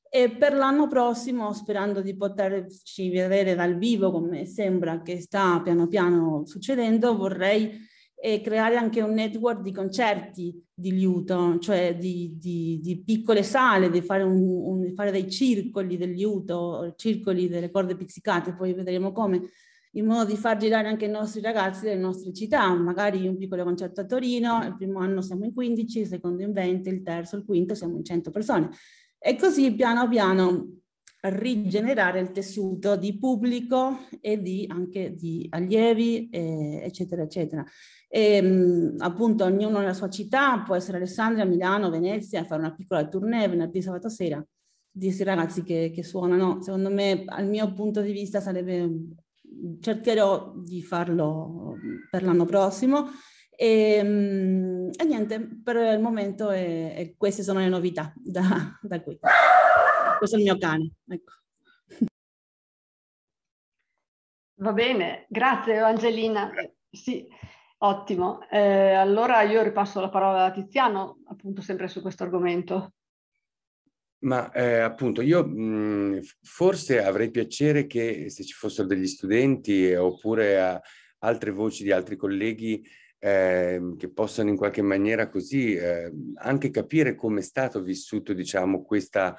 e per l'anno prossimo, sperando di poterci vedere dal vivo come sembra che sta piano piano succedendo, vorrei e creare anche un network di concerti di liuto, cioè di, di, di piccole sale, di fare, un, un, fare, dei circoli del liuto, circoli delle corde pizzicate, poi vedremo come, in modo di far girare anche i nostri ragazzi delle nostre città, magari un piccolo concerto a Torino, il primo anno siamo in 15, il secondo in 20, il terzo, il quinto siamo in 100 persone. E così piano piano rigenerare il tessuto di pubblico e di, anche di allievi, eh, eccetera, eccetera. E, ehm, mh, appunto ognuno nella sua città, può essere Alessandria, Milano, Venezia, fare una piccola tournée venerdì sabato sera di questi ragazzi che, che suonano. Secondo me, al mio punto di vista, sarebbe, cercherò di farlo per l'anno prossimo. E, ehm, e, niente, per il momento è, è, queste sono le novità da, da qui questo è il mio cane. Ecco. Va bene, grazie Angelina. Sì, ottimo. Eh, allora io ripasso la parola a Tiziano, appunto sempre su questo argomento. Ma eh, appunto io mh, mm, forse avrei piacere che se ci fossero degli studenti eh, oppure altre voci di altri colleghi eh, che possano in qualche maniera così ehm, anche capire come è stato vissuto diciamo questa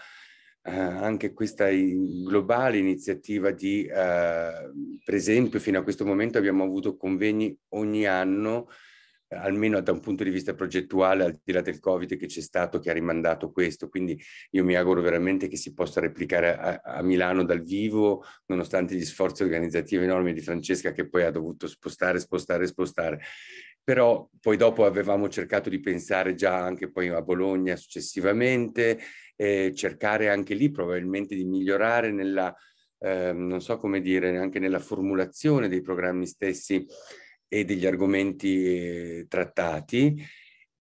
eh, anche questa in globale iniziativa di, eh, per esempio, fino a questo momento abbiamo avuto convegni ogni anno almeno da un punto di vista progettuale, al di là del Covid che c'è stato, che ha rimandato questo. Quindi io mi auguro veramente che si possa replicare a, a Milano dal vivo, nonostante gli sforzi organizzativi enormi di Francesca che poi ha dovuto spostare, spostare, spostare però poi dopo avevamo cercato di pensare già anche poi a Bologna successivamente, eh, cercare anche lì probabilmente di migliorare nella, eh, non so come dire, anche nella formulazione dei programmi stessi e degli argomenti eh, trattati,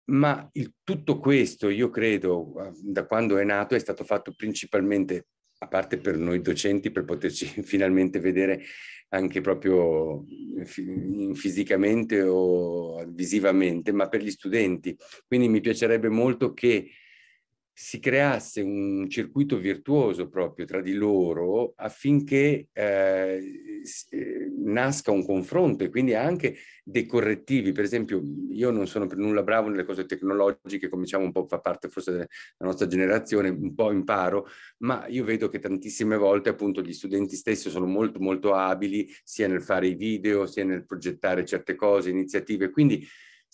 ma il, tutto questo, io credo, eh, da quando è nato, è stato fatto principalmente, a parte per noi docenti, per poterci finalmente vedere anche proprio eh, fisicamente o visivamente, ma per gli studenti. Quindi mi piacerebbe molto che si creasse un circuito virtuoso proprio tra di loro affinché eh, eh, nasca un confronto e quindi anche dei correttivi. Per esempio, io non sono per nulla bravo nelle cose tecnologiche, cominciamo un po' fa parte forse della nostra generazione, un po' imparo, ma io vedo che tantissime volte appunto gli studenti stessi sono molto molto abili sia nel fare i video, sia nel progettare certe cose, iniziative. Quindi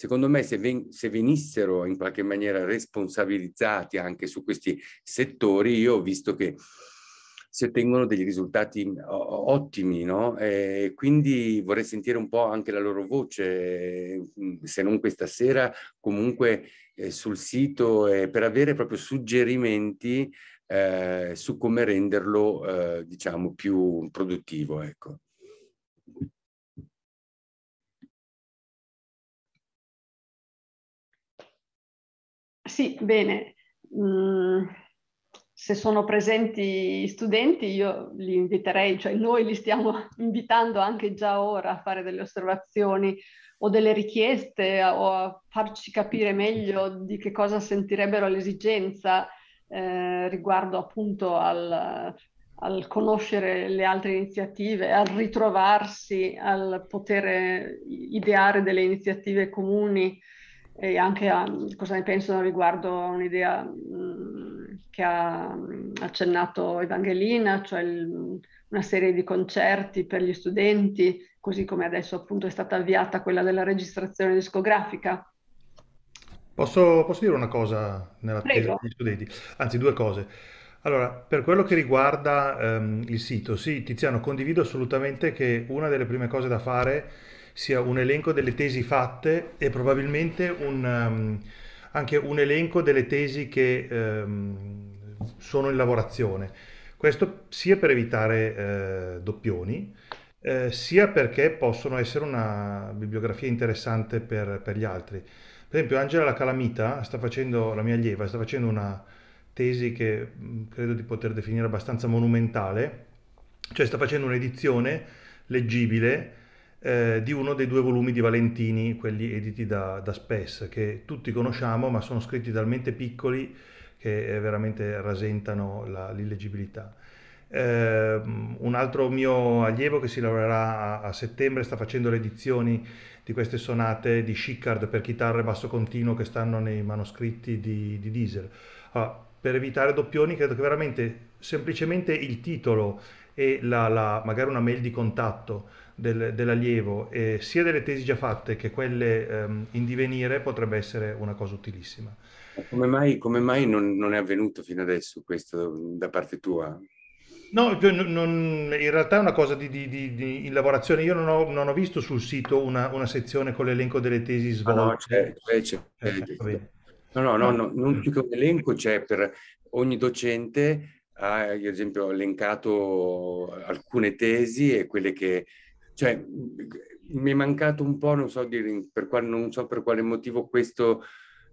Secondo me se, ven- se venissero in qualche maniera responsabilizzati anche su questi settori, io ho visto che si ottengono degli risultati ottimi, no? E quindi vorrei sentire un po' anche la loro voce, mm, se non questa sera, comunque eh, sul sito, eh, per avere proprio suggerimenti eh, su come renderlo, eh, diciamo, più produttivo, ecco. Sì, bene. Mm, se sono presenti studenti, io li inviterei, cioè noi li stiamo invitando anche già ora a fare delle osservazioni o delle richieste o a farci capire meglio di che cosa sentirebbero l'esigenza eh, riguardo appunto al, al conoscere le altre iniziative, al ritrovarsi, al poter eh, ideare delle iniziative comuni e anche a, cosa ne pensano riguardo a un'idea mm, che ha mm, accennato Evangelina, cioè il, una serie di concerti per gli studenti, così come adesso appunto è stata avviata quella della registrazione discografica. Posso, posso dire una cosa nell'attesa degli studenti? Anzi, due cose. Allora, per quello che riguarda um, il sito, sì, Tiziano, condivido assolutamente che una delle prime cose da fare è sia un elenco delle tesi fatte e probabilmente un, um, anche un elenco delle tesi che um, sono in lavorazione. Questo sia per evitare uh, doppioni, eh, sia perché possono essere una bibliografia interessante per, per, gli altri. Per esempio Angela La Calamita, sta facendo, la mia allieva, sta facendo una tesi che mm, credo di poter definire abbastanza monumentale, cioè sta facendo un'edizione leggibile eh, di uno dei due volumi di Valentini, quelli editi da, da Spes, che tutti conosciamo ma sono scritti talmente piccoli che eh, veramente rasentano la, l'illeggibilità. Eh, un altro mio allievo che si lavorerà a, a, settembre sta facendo le edizioni di queste sonate di Schickard per chitarra e basso continuo che stanno nei manoscritti di, di Diesel. Allora, ah, per evitare doppioni credo che veramente semplicemente il titolo e la, la, magari una mail di contatto del, dell'allievo e sia delle tesi già fatte che quelle ehm, in divenire potrebbe essere una cosa utilissima. Come mai, come mai non, non, è avvenuto fino adesso questo da parte tua? No, cioè, non, in realtà è una cosa di, di, di, di in lavorazione. Io non ho, non ho visto sul sito una, una, sezione con l'elenco delle tesi svolte. Ah no, c'è, c'è, c'è. Eh, no, no, no, no, non più che un elenco c'è per ogni docente ha, ad esempio, ho elencato alcune tesi e quelle che cioè, mi è mancato un po', non so, dire, per quale, non so per quale motivo questo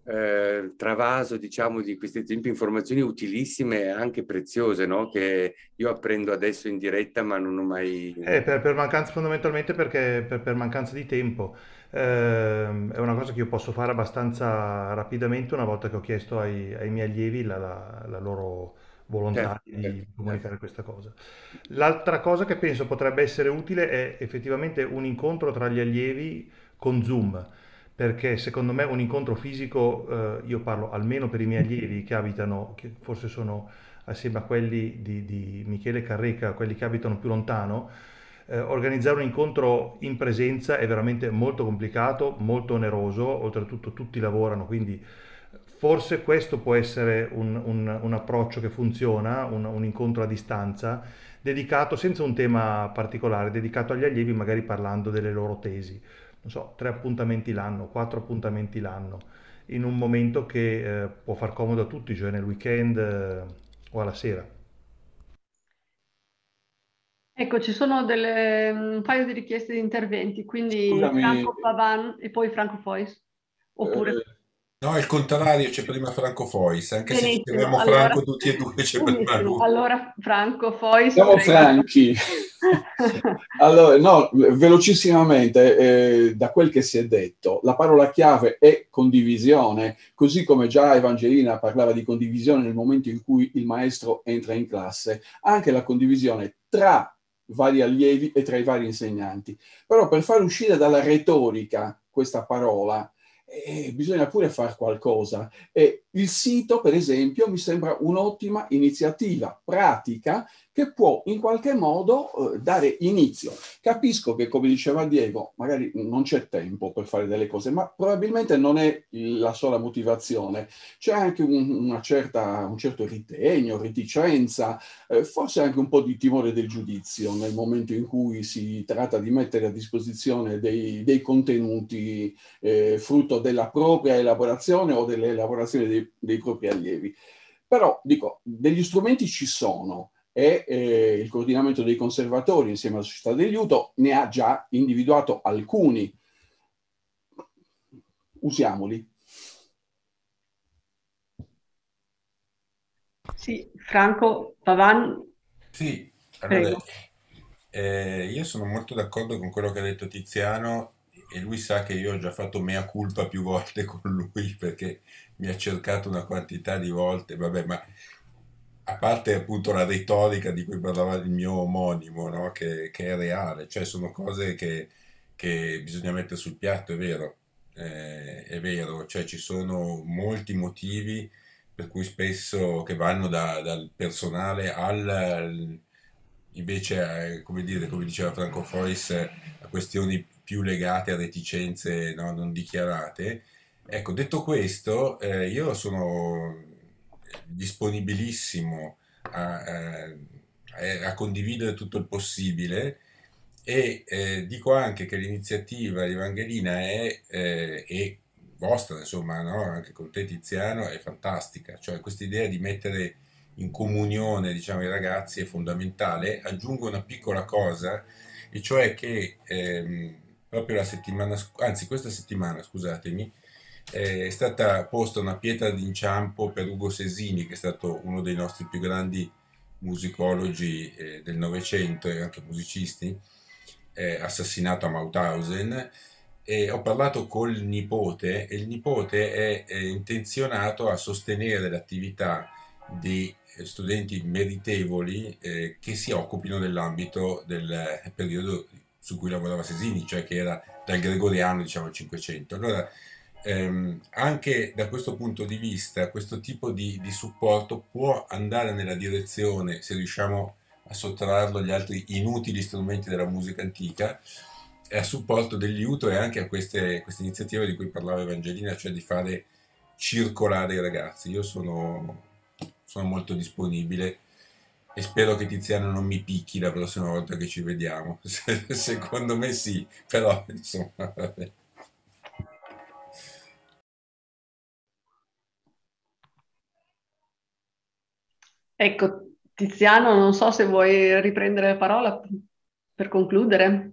eh, travaso, diciamo, di queste esempio, informazioni utilissime e anche preziose, no? Che io apprendo adesso in diretta, ma non ho mai... Eh, per, per, mancanza, fondamentalmente perché per, per mancanza di tempo. Eh, è una cosa che io posso fare abbastanza rapidamente una volta che ho chiesto ai, ai miei allievi la, la, la loro volontà certo, di certo, certo. comunicare questa cosa. L'altra cosa che penso potrebbe essere utile è effettivamente un incontro tra gli allievi con Zoom, perché secondo me un incontro fisico, eh, io parlo almeno per i miei allievi che abitano, che forse sono assieme a quelli di, di Michele Carreca, quelli che abitano più lontano, eh, organizzare un incontro in presenza è veramente molto complicato, molto oneroso, oltretutto tutti lavorano, quindi forse questo può essere un, un, un approccio che funziona, un, un, incontro a distanza, dedicato senza un tema particolare, dedicato agli allievi magari parlando delle loro tesi. Non so, tre appuntamenti l'anno, quattro appuntamenti l'anno, in un momento che eh, può far comodo a tutti, cioè nel weekend eh, o alla sera. Ecco, ci sono delle, un paio di richieste di interventi, quindi Scusami. Franco Pavan e poi Franco Fois. Oppure... Eh No, il contrario, c'è prima Franco Fois, anche Benissimo. se chiamiamo allora... Franco tutti e due c'è prima lui. Allora Franco Fois... Siamo franchi. allora, no, velocissimamente, eh, da quel che si è detto, la parola chiave è condivisione, così come già Evangelina parlava di condivisione nel momento in cui il maestro entra in classe, anche la condivisione tra vari allievi e tra i vari insegnanti. Però per far uscire dalla retorica questa parola, eh, bisogna pure fare qualcosa. E il sito, per esempio, mi sembra un'ottima iniziativa pratica che può in qualche modo eh, dare inizio. Capisco che, come diceva Diego, magari non c'è tempo per fare delle cose, ma probabilmente non è la sola motivazione. C'è anche un, certa, un certo ritegno, reticenza, eh, forse anche un po' di timore del giudizio nel momento in cui si tratta di mettere a disposizione dei, dei contenuti eh, frutto della propria elaborazione o dell'elaborazione dei propri, dei propri allievi. Però dico, degli strumenti ci sono e eh, il coordinamento dei conservatori insieme alla società di aiuto ne ha già individuato alcuni. Usiamoli. Sì, Franco Pavan. Sì, allora, eh, io sono molto d'accordo con quello che ha detto Tiziano e lui sa che io ho già fatto mea culpa più volte con lui perché mi ha cercato una quantità di volte, vabbè, ma a parte appunto la retorica di cui parlava il mio omonimo, no? che, che, è reale, cioè sono cose che, che bisogna mettere sul piatto, è vero, eh, è vero, cioè ci sono molti motivi per cui spesso che vanno da, dal personale al, invece, eh, come dire, come diceva Franco Fois, questioni più legate a reticenze no, non dichiarate. Ecco, detto questo, eh, io sono disponibilissimo a, a, eh, a, condividere tutto il possibile e eh, dico anche che l'iniziativa di Evangelina è, eh, è vostra, insomma, no? anche con te Tiziano, è fantastica. Cioè questa idea di mettere in comunione diciamo, i ragazzi è fondamentale. Aggiungo una piccola cosa e cioè che ehm, proprio la settimana, anzi questa settimana, scusatemi, eh, è stata posta una pietra d'inciampo per Ugo Sesini, che è stato uno dei nostri più grandi musicologi eh, del Novecento e anche musicisti, eh, assassinato a Mauthausen. E ho parlato col nipote e il nipote è, è intenzionato a sostenere l'attività di eh, studenti meritevoli eh, che si occupino dell'ambito del eh, periodo su cui lavorava Sesini, cioè che era dal gregoriano diciamo il 500. Allora, ehm, anche da questo punto di vista, questo tipo di, di, supporto può andare nella direzione, se riusciamo a sottrarlo agli altri inutili strumenti della musica antica, a supporto del liuto e anche a queste, queste iniziative di cui parlava Evangelina, cioè di fare circolare i ragazzi. Io sono sono molto disponibile e spero che Tiziano non mi picchi la prossima volta che ci vediamo. Secondo me sì, però insomma... Ecco, Tiziano, non so se vuoi riprendere la parola per concludere.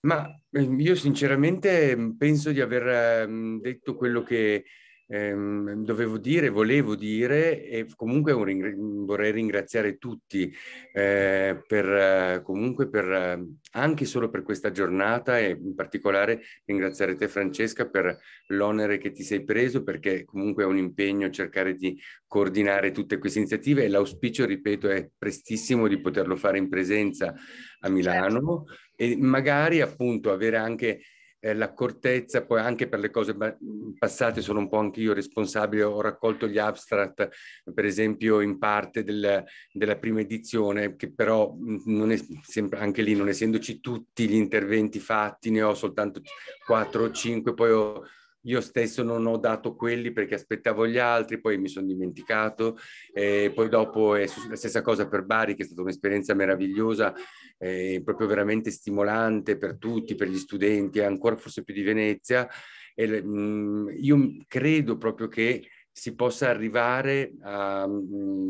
Ma eh, io sinceramente mm, penso di aver ehm, detto quello che, ehm, dovevo dire, volevo dire e comunque ringra- vorrei ringraziare tutti eh, per, eh, comunque per, eh, anche solo per questa giornata e in particolare ringraziare te Francesca per l'onere che ti sei preso perché comunque è un impegno cercare di coordinare tutte queste iniziative e l'auspicio, ripeto, è prestissimo di poterlo fare in presenza a Milano certo. e magari appunto avere anche eh, l'accortezza, poi anche per le cose mm, passate sono un po' anch'io responsabile, ho raccolto gli abstract per esempio in parte del, della prima edizione, che però mm, non è sempre, anche lì non essendoci tutti gli interventi fatti, ne ho soltanto 4 o 5, poi ho io stesso non ho dato quelli perché aspettavo gli altri, poi mi sono dimenticato, E poi dopo è la stessa cosa per Bari che è stata un'esperienza meravigliosa, eh, proprio veramente stimolante per tutti, per gli studenti, ancora forse più di Venezia. E, mh, mm, io credo proprio che si possa arrivare a, mm,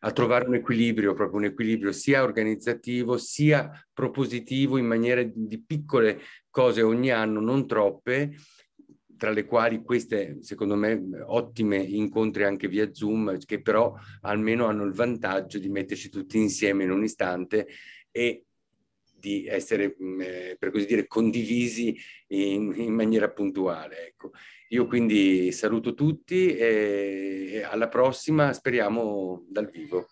a, trovare un equilibrio, proprio un equilibrio sia organizzativo sia propositivo in maniera di piccole cose ogni anno, non troppe, tra le quali queste, secondo me, ottime incontri anche via Zoom, che però almeno hanno il vantaggio di metterci tutti insieme in un istante e di essere, mm, eh, per così dire, condivisi in, in maniera puntuale. Ecco. Io quindi saluto tutti e alla prossima, speriamo dal vivo.